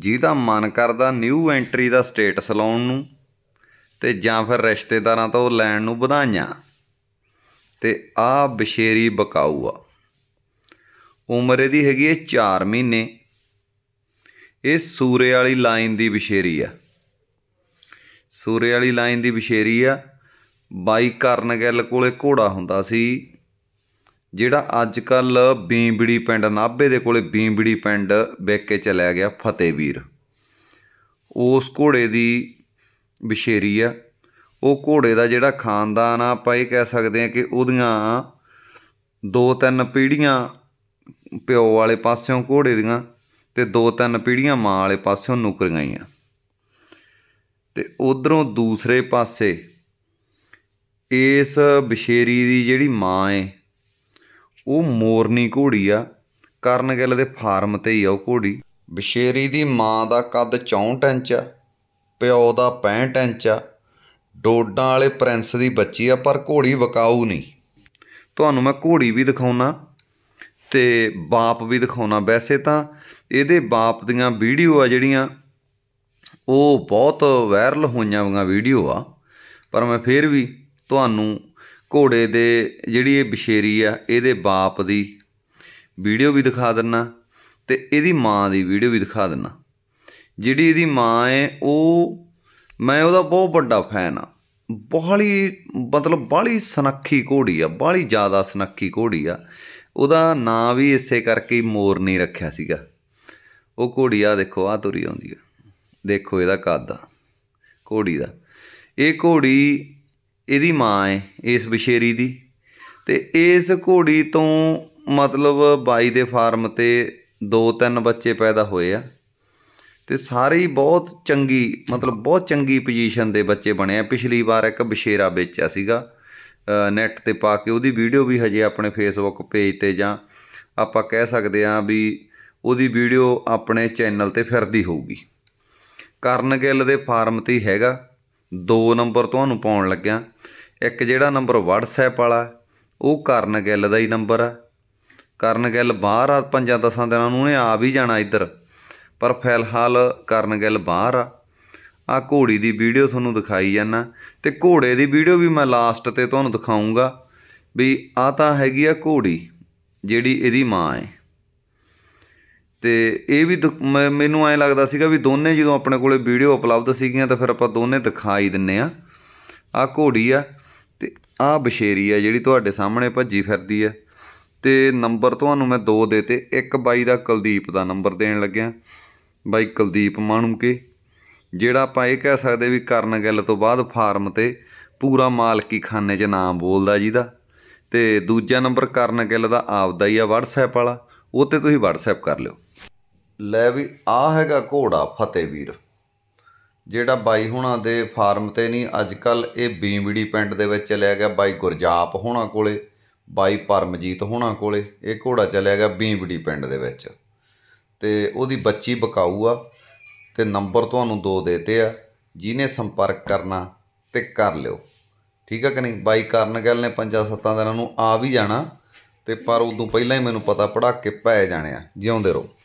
ਜਿਹਦਾ ਮਨ ਕਰਦਾ ਨਿਊ ਐਂਟਰੀ ਦਾ ਸਟੇਟਸ ਲਾਉਣ ਨੂੰ ਤੇ ਜਾਂ ਫਿਰ ਰਿਸ਼ਤੇਦਾਰਾਂ ਤੋਂ ਲੈਣ ਨੂੰ ਵਧਾਈਆਂ ਤੇ ਆ ਬਸ਼ੇਰੀ ਬਕਾਊ ਆ ਉਮਰ ਇਹਦੀ ਹੈਗੀ ਇਹ 4 ਮਹੀਨੇ ਇਹ ਸੂਰੇ ਵਾਲੀ ਲਾਈਨ ਦੀ ਬਸ਼ੇਰੀ ਆ ਸੂਰੇ ਵਾਲੀ ਲਾਈਨ ਦੀ ਬਸ਼ੇਰੀ ਆ ਬਾਈ ਕਰਨ ਗੱਲ ਕੋਲੇ ਘੋੜਾ ਹੁੰਦਾ ਸੀ ਜਿਹੜਾ ਅੱਜ ਕੱਲ ਬੀਂਬੜੀ ਪਿੰਡ ਨਾਭੇ ਦੇ ਕੋਲੇ ਬੀਂਬੜੀ ਪਿੰਡ ਵੇਖ ਕੇ ਚਲਾ ਗਿਆ ਫਤਿਹਵੀਰ ਉਸ ਘੋੜੇ ਦੀ ਵਿਸ਼ੇਰੀ ਆ ਉਹ ਘੋੜੇ ਦਾ ਜਿਹੜਾ ਖਾਨਦਾਨ ਆ ਆਪਾਂ ਇਹ ਕਹਿ ਸਕਦੇ ਆ ਕਿ ਉਹਦੀਆਂ ਦੋ ਤਿੰਨ ਪੀੜੀਆਂ ਪਿਓ ਵਾਲੇ ਪਾਸਿਓਂ ਘੋੜੇ ਦੀਆਂ ਤੇ ਦੋ ਤਿੰਨ ਪੀੜੀਆਂ ਮਾਂ ਵਾਲੇ ਪਾਸਿਓਂ ਨੁਕਰੀਆਂ ਆ ਤੇ ਉਧਰੋਂ ਦੂਸਰੇ ਪਾਸੇ ਇਸ ਬਸ਼ੇਰੀ ਦੀ ਜਿਹੜੀ ਮਾਂ ਏ ਉਹ ਮੋਰਨੀ ਘੋੜੀ ਆ ਕਰਨ ਗਿੱਲ ਦੇ ਫਾਰਮ ਤੇ ਹੀ ਆ ਉਹ ਘੋੜੀ ਬਸ਼ੇਰੀ ਦੀ ਮਾਂ ਦਾ ਕੱਦ 64 ਇੰਚ ਆ ਪਿਓ ਦਾ 65 ਇੰਚ ਆ ਡੋਡਾਂ ਵਾਲੇ ਪ੍ਰਿੰਸ ਦੀ ਬੱਚੀ ਆ ਪਰ ਘੋੜੀ ਵਕਾਊ ਨਹੀਂ ਤੁਹਾਨੂੰ ਮੈਂ ਘੋੜੀ ਵੀ ਦਿਖਾਉਣਾ ਤੇ ਬਾਪ ਵੀ ਦਿਖਾਉਣਾ ਵੈਸੇ ਤਾਂ ਇਹਦੇ ਬਾਪ ਦੀਆਂ ਵੀਡੀਓ ਆ ਜਿਹੜੀਆਂ ਉਹ ਬਹੁਤ ਵਾਇਰਲ ਹੋਈਆਂ ਵੀਆਂ ਵੀਡੀਓ ਆ ਪਰ ਮੈਂ ਫੇਰ ਵੀ ਤੁਹਾਨੂੰ ਘੋੜੇ ਦੇ ਜਿਹੜੀ ਇਹ ਬਸ਼ੇਰੀ ਆ ਇਹਦੇ ਬਾਪ ਦੀ ਵੀਡੀਓ ਵੀ ਦਿਖਾ ਦਿੰਨਾ ਤੇ ਇਹਦੀ ਮਾਂ ਦੀ ਵੀਡੀਓ ਵੀ ਦਿਖਾ ਦਿੰਨਾ ਜਿਹੜੀ ਇਹਦੀ ਮਾਂ ਹੈ ਉਹ ਮੈਂ ਉਹਦਾ ਬਹੁਤ ਵੱਡਾ ਫੈਨ ਆ ਬਾਹਲੀ ਮਤਲਬ ਬਾਹਲੀ ਸਨੱਖੀ ਘੋੜੀ ਆ ਬਾਹਲੀ ਜ਼ਿਆਦਾ ਸਨੱਖੀ ਘੋੜੀ ਆ ਉਹਦਾ ਨਾਂ ਵੀ ਇਸੇ ਕਰਕੇ ਮੋਰ ਨਹੀਂ ਰੱਖਿਆ ਸੀਗਾ ਉਹ ਘੋੜੀ ਆ ਦੇਖੋ ਆ ਤੁਰੀ ਆਉਂਦੀ ਆ ਦੇਖੋ ਇਹਦਾ ਕੱਦ ਘੋੜੀ ਦਾ ਇਹ ਘੋੜੀ ਇਹਦੀ ਮਾਂ ਹੈ ਇਸ ਬਸ਼ੇਰੀ ਦੀ ਤੇ ਇਸ ਘੋੜੀ ਤੋਂ ਮਤਲਬ ਬਾਈ ਦੇ ਫਾਰਮ 'ਤੇ ਦੋ ਤਿੰਨ ਬੱਚੇ ਪੈਦਾ ਹੋਏ ਆ ਤੇ ਸਾਰੇ ਹੀ ਬਹੁਤ ਚੰਗੀ ਮਤਲਬ ਬਹੁਤ ਚੰਗੀ ਪੋਜੀਸ਼ਨ ਦੇ ਬੱਚੇ ਬਣੇ ਆ ਪਿਛਲੀ ਵਾਰ ਇੱਕ ਬਸ਼ੇਰਾ ਵੇਚਿਆ ਸੀਗਾ ਨੈਟ ਤੇ ਪਾ ਕੇ ਉਹਦੀ ਵੀਡੀਓ ਵੀ ਹਜੇ ਆਪਣੇ ਫੇਸਬੁੱਕ ਪੇਜ ਤੇ ਜਾਂ ਆਪਾਂ ਕਹਿ ਸਕਦੇ ਆ ਵੀ ਉਹਦੀ ਵੀਡੀਓ ਆਪਣੇ ਚੈਨਲ ਤੇ ਫਿਰਦੀ ਹੋਊਗੀ ਕਰਨਗਿੱਲ ਦੇ ਫਾਰਮ ਤੇ ਹੈਗਾ ਦੋ ਨੰਬਰ ਤੁਹਾਨੂੰ ਪਾਉਣ ਲੱਗਿਆ ਇੱਕ ਜਿਹੜਾ ਨੰਬਰ WhatsApp ਵਾਲਾ ਉਹ ਕਰਨ ਗਿੱਲ ਦਾ ਹੀ ਨੰਬਰ ਆ ਕਰਨ ਗਿੱਲ ਬਾਹਰ ਆ ਪੰਜਾਂ ਦਸਾਂ ਦਿਨਾਂ ਨੂੰ ਉਹਨੇ ਆ ਵੀ ਜਾਣਾ ਇੱਧਰ ਪਰ ਫਿਲਹਾਲ ਕਰਨ ਗਿੱਲ ਬਾਹਰ ਆ ਆ ਘੋੜੀ ਦੀ ਵੀਡੀਓ ਤੁਹਾਨੂੰ ਦਿਖਾਈ ਜਾਣਾ ਤੇ ਘੋੜੇ ਦੀ ਵੀਡੀਓ ਵੀ ਮੈਂ ਲਾਸਟ ਤੇ ਤੁਹਾਨੂੰ ਦਿਖਾਉਂਗਾ ਵੀ ਆ ਤਾਂ ਹੈਗੀ ਆ ਘੋੜੀ ਜਿਹੜੀ ਇਹਦੀ ਮਾਂ ਹੈ ਤੇ ਇਹ ਵੀ ਮੈਨੂੰ ਐ ਲੱਗਦਾ ਸੀਗਾ ਵੀ ਦੋਨੇ ਜਦੋਂ ਆਪਣੇ ਕੋਲੇ ਵੀਡੀਓ ਉਪਲਬਧ ਸੀਗੀਆਂ ਤਾਂ ਫਿਰ ਆਪਾਂ ਦੋਨੇ ਦਿਖਾ ਹੀ ਆ ਆ ਆਹ ਘੋੜੀ ਆ ਤੇ ਆਹ ਬਸ਼ੇਰੀ ਆ ਜਿਹੜੀ ਤੁਹਾਡੇ ਸਾਹਮਣੇ ਭੱਜੀ ਫਿਰਦੀ ਆ ਤੇ ਨੰਬਰ ਤੁਹਾਨੂੰ ਮੈਂ ਦੋ ਦੇਤੇ ਇੱਕ ਬਾਈ ਦਾ ਕੁਲਦੀਪ ਦਾ ਨੰਬਰ ਦੇਣ ਲੱਗਿਆ ਬਾਈ ਕੁਲਦੀਪ ਮਾਣੂਕੇ ਜਿਹੜਾ ਆਪਾਂ ਇਹ ਕਹਿ ਸਕਦੇ ਵੀ ਕਰਨ ਗੱਲ ਤੋਂ ਬਾਅਦ ਫਾਰਮ ਤੇ ਪੂਰਾ ਮਾਲਕੀ ਖਾਨੇ 'ਚ ਨਾਮ ਬੋਲਦਾ ਜਿਹਦਾ ਤੇ ਦੂਜਾ ਨੰਬਰ ਕਰਨ ਗੱਲ ਦਾ ਆਪਦਾ ਹੀ ਆ WhatsApp ਵਾਲਾ ਉਹ ਤੇ ਤੁਸੀਂ WhatsApp ਕਰ ਲਿਓ ਲੈ ਵੀ ਆ ਹੈਗਾ ਘੋੜਾ ਫਤੇ ਵੀਰ ਜਿਹੜਾ ਬਾਈ ਹੁਣਾਂ ਦੇ ਫਾਰਮ ਤੇ ਨਹੀਂ ਅੱਜ ਕੱਲ ਇਹ ਬੀਮੜੀ ਪਿੰਡ ਦੇ ਵਿੱਚ ਚਲਿਆ ਗਿਆ ਬਾਈ ਗੁਰਜਾਪ ਹੁਣਾਂ ਕੋਲੇ ਬਾਈ ਪਰਮਜੀਤ ਹੁਣਾਂ ਕੋਲੇ ਇਹ ਘੋੜਾ ਚਲਿਆ ਗਿਆ ਬੀਮੜੀ ਪਿੰਡ ਦੇ ਵਿੱਚ ਤੇ ਉਹਦੀ ਬੱਚੀ ਬਕਾਊ ਆ ਤੇ ਨੰਬਰ ਤੁਹਾਨੂੰ ਦੋ ਦੇਤੇ ਆ ਜਿਹਨੇ ਸੰਪਰਕ ਕਰਨਾ ਤੇ ਕਰ ਲਿਓ ਠੀਕ ਆ ਕਿ ਨਹੀਂ ਬਾਈ ਕਰਨ ਗੱਲ ਨੇ ਪੰਜਾ ਸੱਤਾਂ ਦਿਨਾਂ ਨੂੰ ਆ ਵੀ ਜਾਣਾ ਤੇ ਪਰ ਉਦੋਂ ਪਹਿਲਾਂ ਹੀ ਮੈਨੂੰ ਪਤਾ ਪੜਾ ਕੇ ਪੈ ਜਾਣਿਆ ਜਿਉਂਦੇ ਰਹੋ